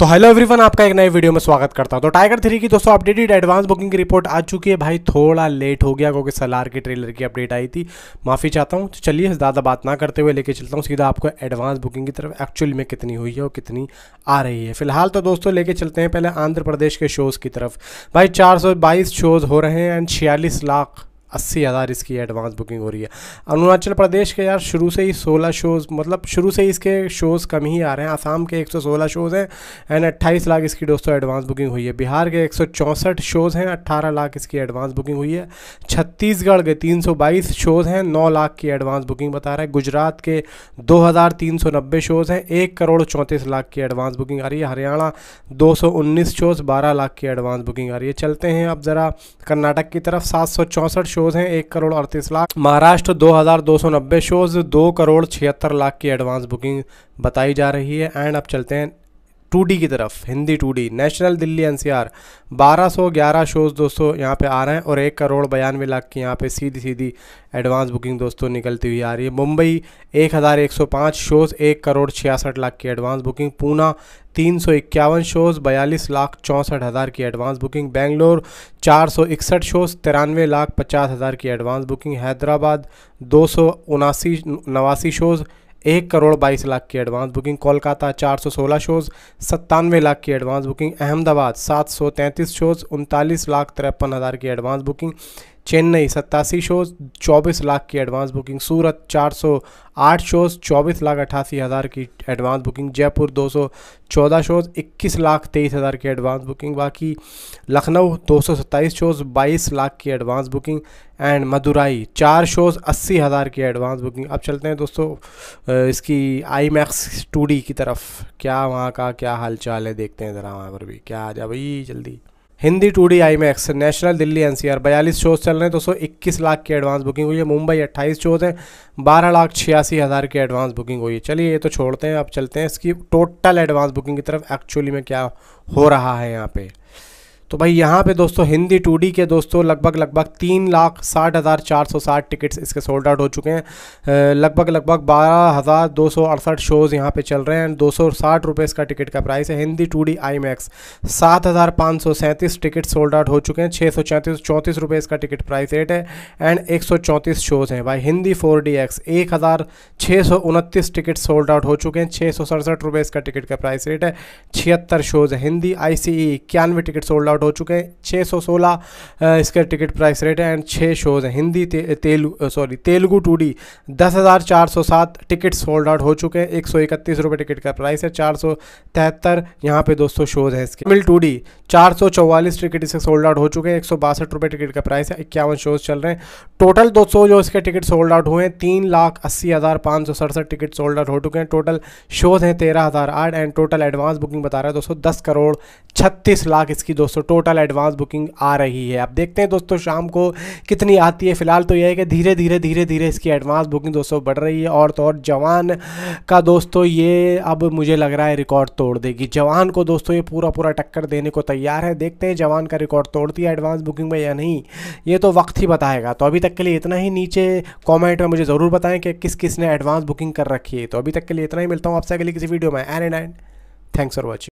तो hello everyone आपका एक नए वीडियो में स्वागत करता हूं तो टाइगर थ्री की दोस्तों अपडेटेड एडवांस बुकिंग की रिपोर्ट आ चुकी है भाई थोड़ा लेट हो गया क्योंकि सलार के ट्रेलर की अपडेट आई थी माफ़ी चाहता हूं तो चलिए ज़्यादा बात ना करते हुए लेके चलता हूं सीधा आपको एडवांस बुकिंग की तरफ एक्चुअल में कितनी हुई है और कितनी आ रही है फिलहाल तो दोस्तों लेके चलते हैं पहले आंध्र प्रदेश के शोज़ की तरफ भाई चार शोज़ हो रहे हैं एंड छियालीस लाख अस्सी हज़ार इसकी एडवांस बुकिंग हो रही है अरुणाचल प्रदेश के यार शुरू से ही सोलह शोज़ मतलब शुरू से ही इसके शोज़ कम ही आ रहे हैं आसाम के एक सौ सोलह शोज़ हैं एंड अट्ठाईस लाख इसकी दोस्तों एडवांस बुकिंग हुई है बिहार के एक सौ चौंसठ शोज़ हैं अट्ठारह लाख इसकी एडवांस बुकिंग हुई है छत्तीसगढ़ के तीन सौ बाईस शोज़ हैं नौ लाख की एडवांस बुकिंग बता रहा है गुजरात के दो हज़ार तीन सौ नब्बे शोज़ हैं एक करोड़ चौंतीस लाख की एडवांस बुकिंग आ रही है हरियाणा दो सौ उन्नीस शोज़ बारह लाख की एडवांस बुकिंग आ रही है चलते हैं अब ज़रा कर्नाटक की तरफ सात शोज हैं एक करोड़ अड़तीस लाख महाराष्ट्र दो हज़ार दो सौ नब्बे शोज दो करोड़ छिहत्तर लाख की एडवांस बुकिंग बताई जा रही है एंड अब चलते हैं टू की तरफ Hindi two national Delhi N C R shows दोस्तों यहाँ पे आ रहे हैं और एक करोड़ बयानवे लाख की यहाँ पे सीधी सीधी एडवांस बुकिंग दोस्तों निकलती हुई आ रही है मुंबई एक हज़ार एक सौ पाँच शोज़ एक करोड़ छियासठ लाख की एडवांस बुकिंग पूना तीन सौ इक्यावन शोज़ बयालीस लाख चौंसठ हज़ार की एडवांस बुकिंग बेंगलोर चार सौ इकसठ शोज़ तिरानवे लाख पचास हज़ार की एडवांस बुकिंग हैदराबाद दो सौ उनासी नवासी शोज़ एक करोड़ बाईस लाख की एडवांस बुकिंग कोलकाता चार सौ सोलह शोज़ सत्तानवे लाख की एडवांस बुकिंग अहमदाबाद सात सौ तैंतीस शोज़ उनतालीस लाख तिरपन हज़ार की एडवांस बुकिंग चेन्नई सत्तासी शोज चौबीस लाख की एडवांस बुकिंग सूरत 408 शोज चौबीस लाख अट्ठासी हज़ार की advance booking Jaipur 214 shows 21 lakh तेईस हज़ार की एडवांस बुकिंग बाकी लखनऊ सत्ताईस शोज 22 लाख की एडवांस बुकिंग एंड मदुराई चार शोज़ अस्सी हज़ार की एडवांस बुकिंग अब चलते हैं दोस्तों इसकी आई मैक्स टू की तरफ क्या वहाँ का क्या हालचाल है देखते हैं ज़रा वहाँ पर भी क्या आ जा भाई जल्दी Hindi two D I max national Delhi N C R बयालीस शोज चल रहे हैं दोस्तों इक्कीस लाख की एडवांस बुकिंग हुई है मुंबई अट्ठाईस शोज हैं बारह लाख छियासी हज़ार की एडवांस बुकिंग हुई है चलिए ये तो छोड़ते हैं अब चलते हैं इसकी टोटल एडवांस बुकिंग की तरफ एक्चुअली में क्या हो रहा है यहाँ पे तो भाई यहाँ पे दोस्तों हिंदी टू के दोस्तों लगभग लगभग तीन लाख साठ हज़ार चार सौ साठ टिकट्स इसके सोल्ड आउट हो चुके हैं लगभग लगभग बारह हज़ार दो सौ अड़सठ शोज़ यहाँ पे चल रहे हैं दो सौ साठ रुपये इसका टिकट का प्राइस है Hindi two D I max सात हज़ार पाँच सौ सैंतीस टिकट सोल्ड आउट हो चुके हैं छः सौ चैंतीस चौंतीस रुपये इसका टिकट प्राइस रेट है एंड एक सौ चौंतीस शोज़ हैं भाई हिंदी फोर डी एक्स एक हज़ार छः सौ उनतीस टिकट सोल्ड आउट हो चुके हैं छः सौ सड़सठ रुपये इसका टिकट का प्राइस रेट है छिहत्तर शोज़ हैं हिंदी आई सी ई इक्यानवे टिकट सोल्ड आउट आउट हो चुके हैं छः सौ सोलह इसका टिकट प्राइस रेट है एंड छः शोज़ हैं हिंदी ते, Telugu sorry Telugu two D दस हज़ार चार सौ सात टिकट सोल्ड आउट हो चुके हैं एक सौ इकतीस रुपये टिकट का प्राइस है चार सौ तिहत्तर यहाँ पे दोस्तों शोज़ हैं इसके मिल टू डी चार सौ चौवालीस टिकट इसके सोल्ड आउट हो चुके हैं एक सौ बासठ रुपये टिकट का प्राइस है इक्यावन शोज़ चल रहे हैं टोटल दो सौ जो इसके टिकट सोल्ड आउट हुए हैं तीन लाख अस्सी हज़ार पाँच सौ सड़सठ टिकट सोल्ड आउट हो चुके हैं टोटल शोज़ हैं तेरह हज़ार आठ एंड टोटल एडवांस बुकिंग बता रहा है दोस्तों दस करोड़ छत्तीस लाख इसकी दोस्तों टोटल एडवांस बुकिंग आ रही है अब देखते हैं दोस्तों शाम को कितनी आती है फिलहाल तो यह है कि धीरे धीरे धीरे धीरे इसकी एडवांस बुकिंग दोस्तों बढ़ रही है और तो और जवान का दोस्तों ये अब मुझे लग रहा है रिकॉर्ड तोड़ देगी जवान को दोस्तों ये पूरा पूरा टक्कर देने को तैयार है देखते हैं जवान का रिकॉर्ड तोड़ती है एडवांस बुकिंग में या नहीं ये तो वक्त ही बताएगा तो अभी तक के लिए इतना ही नीचे कॉमेंट में मुझे ज़रूर बताएं कि किस किस ने एडवांस बुकिंग कर रखी है तो अभी तक के लिए इतना ही मिलता हूँ आपसे अगली किसी वीडियो में एन and and thanks for watching